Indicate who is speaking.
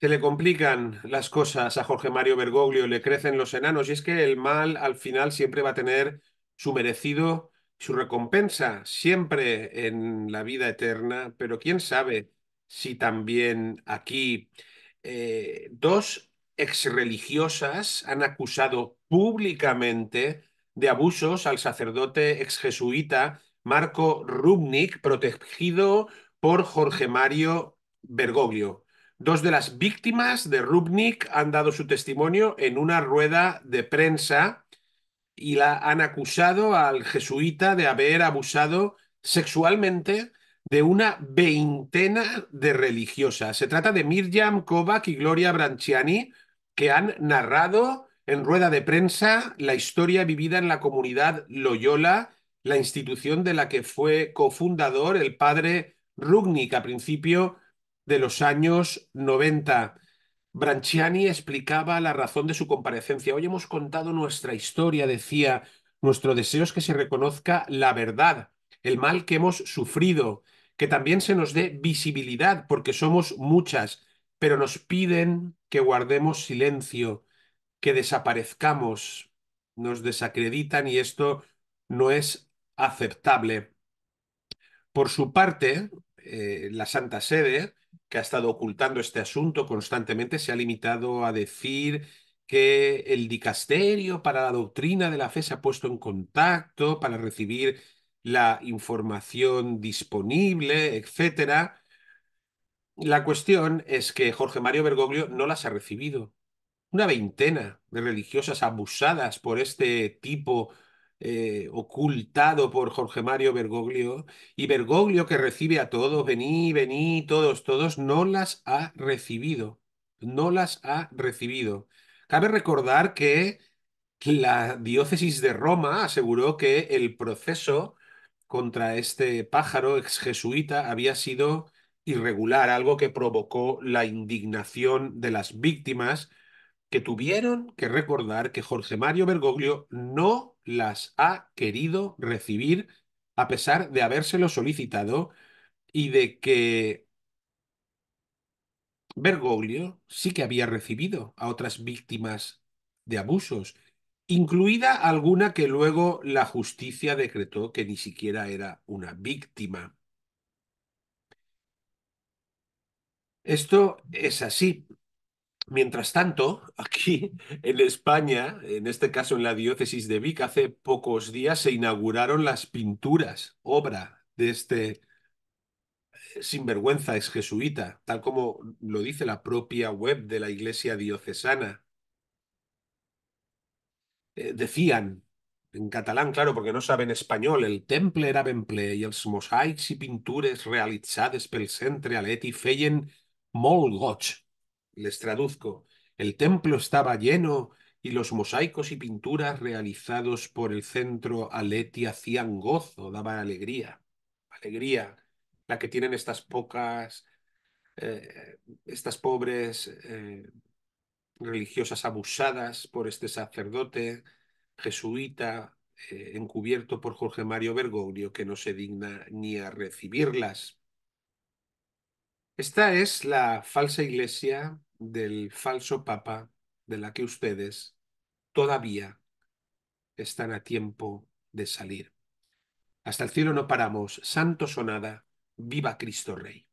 Speaker 1: Se le complican las cosas a Jorge Mario Bergoglio, le crecen los enanos y es que el mal al final siempre va a tener su merecido, su recompensa, siempre en la vida eterna, pero quién sabe si también aquí eh, dos exreligiosas han acusado públicamente de abusos al sacerdote exjesuita Marco Rubnik, protegido por Jorge Mario Bergoglio. Dos de las víctimas de Rubnik han dado su testimonio en una rueda de prensa y la han acusado al jesuita de haber abusado sexualmente de una veintena de religiosas. Se trata de Mirjam Kovac y Gloria Branciani, que han narrado en rueda de prensa la historia vivida en la comunidad Loyola, la institución de la que fue cofundador el padre Rubnik a principio de los años 90. Branchiani explicaba la razón de su comparecencia. Hoy hemos contado nuestra historia, decía, nuestro deseo es que se reconozca la verdad, el mal que hemos sufrido, que también se nos dé visibilidad, porque somos muchas, pero nos piden que guardemos silencio, que desaparezcamos, nos desacreditan y esto no es aceptable. Por su parte, eh, la Santa Sede que ha estado ocultando este asunto constantemente, se ha limitado a decir que el dicasterio para la doctrina de la fe se ha puesto en contacto para recibir la información disponible, etcétera. La cuestión es que Jorge Mario Bergoglio no las ha recibido. Una veintena de religiosas abusadas por este tipo eh, ocultado por Jorge Mario Bergoglio, y Bergoglio que recibe a todos, vení, vení, todos, todos, no las ha recibido, no las ha recibido. Cabe recordar que la diócesis de Roma aseguró que el proceso contra este pájaro ex jesuita había sido irregular, algo que provocó la indignación de las víctimas que tuvieron que recordar que Jorge Mario Bergoglio no las ha querido recibir a pesar de habérselo solicitado y de que Bergoglio sí que había recibido a otras víctimas de abusos, incluida alguna que luego la justicia decretó que ni siquiera era una víctima. Esto es así. Mientras tanto, aquí en España, en este caso en la diócesis de Vic, hace pocos días se inauguraron las pinturas, obra de este eh, sinvergüenza es jesuita, tal como lo dice la propia web de la iglesia diocesana. Eh, decían en catalán, claro, porque no saben español, el temple era ple y els mosaics i pintures realitzades pel centre Aleti feien molt les traduzco, el templo estaba lleno y los mosaicos y pinturas realizados por el centro Aleti hacían gozo, daban alegría, alegría, la que tienen estas pocas, eh, estas pobres eh, religiosas abusadas por este sacerdote jesuita eh, encubierto por Jorge Mario Bergoglio que no se digna ni a recibirlas. Esta es la falsa iglesia del falso papa de la que ustedes todavía están a tiempo de salir. Hasta el cielo no paramos. Santo Sonada, viva Cristo Rey.